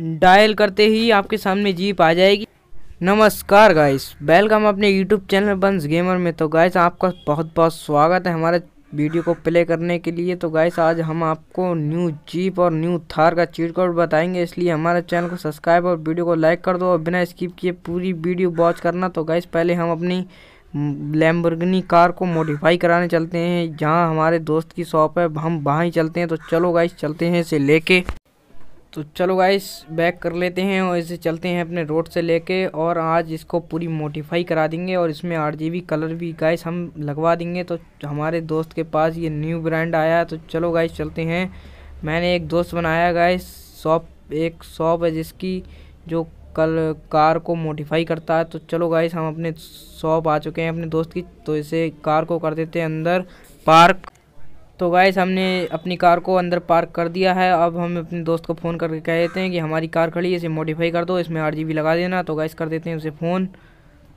dial करते ही आपके सामने जीप आ जाएगी नमस्कार गाइस वेलकम अपने यूट्यूब चैनल बंस गेमर में तो गाइस आपका बहुत बहुत स्वागत है हमारे वीडियो को प्ले करने के लिए तो गाइस आज हम आपको न्यू जीप और न्यू थार का चीट कोड बताएंगे इसलिए हमारे चैनल को सब्सक्राइब और वीडियो को लाइक कर दो और बिना स्किप किए पूरी वीडियो वॉच करना तो गाइस पहले हम अपनी लैम्बर्गनी कार को मॉडिफाई कराने चलते हैं जहाँ हमारे दोस्त की शॉप है हम वहाँ ही चलते हैं तो चलो गाइस चलते हैं इसे लेके तो चलो गाइस बैक कर लेते हैं और इसे चलते हैं अपने रोड से लेके और आज इसको पूरी मोडिफाई करा देंगे और इसमें आठ कलर भी गाइस हम लगवा देंगे तो हमारे दोस्त के पास ये न्यू ब्रांड आया तो चलो गाइस चलते हैं मैंने एक दोस्त बनाया गाइस शॉप एक शॉप है जिसकी जो कल कार को मोडिफाई करता है तो चलो गाइस हम अपने शॉप आ चुके हैं अपने दोस्त की तो इसे कार को कर देते हैं अंदर पार्क तो गाइस हमने अपनी कार को अंदर पार्क कर दिया है अब हम अपने दोस्त को फ़ोन करके कह देते हैं कि हमारी कार खड़ी है इसे मॉडिफाई कर दो इसमें बी लगा देना तो गाइस कर देते हैं उसे फ़ोन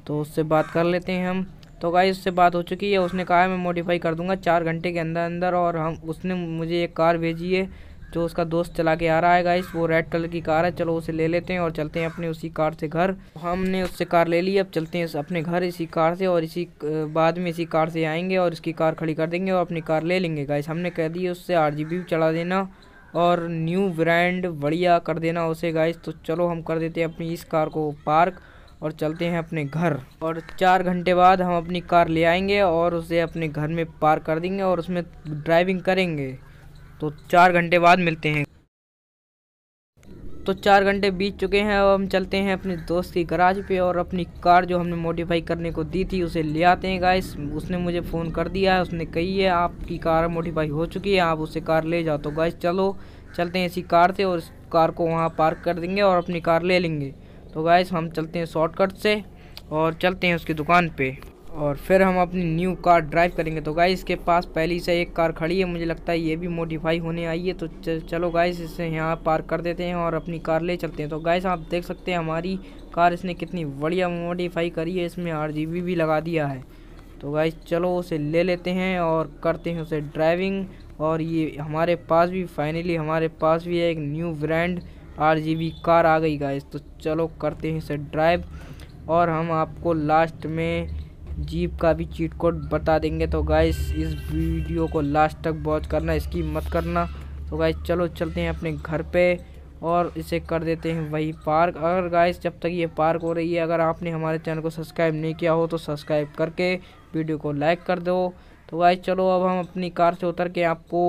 तो उससे बात कर लेते हैं हम तो गाइस उससे बात हो चुकी है उसने कहा है मैं मॉडिफाई कर दूंगा चार घंटे के अंदर अंदर और हम उसने मुझे एक कार भेजी है जो उसका दोस्त चला के आ रहा है गाइस वो रेड कलर की कार है चलो उसे ले लेते हैं और चलते हैं अपने उसी कार से घर हमने उससे कार ले ली अब चलते हैं अपने घर इसी कार से और इसी बाद में इसी कार से आएंगे और इसकी कार खड़ी कर देंगे और अपनी कार ले लेंगे गाइस हमने कह दी उससे आर भी चढ़ा देना और न्यू ब्रांड बढ़िया कर देना उसे गाइस तो चलो हम कर देते हैं अपनी इस कार को पार्क और चलते हैं अपने घर और चार घंटे बाद हम अपनी कार ले आएंगे और उसे अपने घर में पार्क कर देंगे और उसमें ड्राइविंग करेंगे तो चार घंटे बाद मिलते हैं तो चार घंटे बीत चुके हैं अब हम चलते हैं अपने दोस्त की गराज पे और अपनी कार जो हमने मॉडिफाई करने को दी थी उसे ले आते हैं गाइस उसने मुझे फ़ोन कर दिया है उसने कही है आपकी कार मॉडिफाई हो चुकी है आप उसे कार ले जाओ तो गाइस चलो चलते हैं इसी कार से और इस कार को वहाँ पार्क कर देंगे और अपनी कार ले लेंगे तो गाइस हम चलते हैं शॉर्टकट से और चलते हैं उसकी दुकान पर और फिर हम अपनी न्यू कार ड्राइव करेंगे तो गाइस के पास पहली से एक कार खड़ी है मुझे लगता है ये भी मॉडिफाई होने आई है तो चलो गाइस इसे यहाँ पार्क कर देते हैं और अपनी कार ले चलते हैं तो गाइस आप देख सकते हैं हमारी कार इसने कितनी बढ़िया मॉडिफाई करी है इसमें आर भी लगा दिया है तो गाइस चलो उसे ले लेते हैं और करते हैं उसे ड्राइविंग और ये हमारे पास भी फाइनली हमारे पास भी है एक न्यू ब्रांड आर कार आ गई गाइस तो चलो करते हैं इसे ड्राइव और हम आपको लास्ट में जीप का भी चीट कोड बता देंगे तो गाइस इस वीडियो को लास्ट तक वॉच करना इसकी मत करना तो गाइस चलो चलते हैं अपने घर पे और इसे कर देते हैं वही पार्क अगर गाइस जब तक ये पार्क हो रही है अगर आपने हमारे चैनल को सब्सक्राइब नहीं किया हो तो सब्सक्राइब करके वीडियो को लाइक कर दो तो गाइस चलो अब हम अपनी कार से उतर के आपको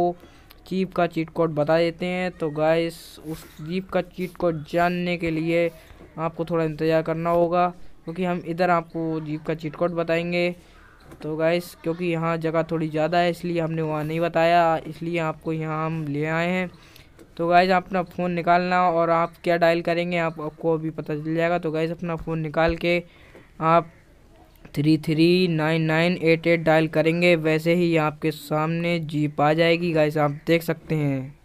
जीप का चीट कोड बता देते हैं तो गाइस उस जीप का चीट कोड जानने के लिए आपको थोड़ा इंतज़ार करना होगा क्योंकि हम इधर आपको जीप का चीट कोड बताएंगे तो गाइस क्योंकि यहाँ जगह थोड़ी ज़्यादा है इसलिए हमने वहाँ नहीं बताया इसलिए आपको यहाँ हम ले आए हैं तो गाइज अपना फ़ोन निकालना और आप क्या डायल करेंगे आप, आपको अभी पता चल जाएगा तो गाइस अपना फ़ोन निकाल के आप three three nine nine eight eight dial करेंगे वैसे ही आपके सामने जीप आ जाएगी गाइस आप देख सकते हैं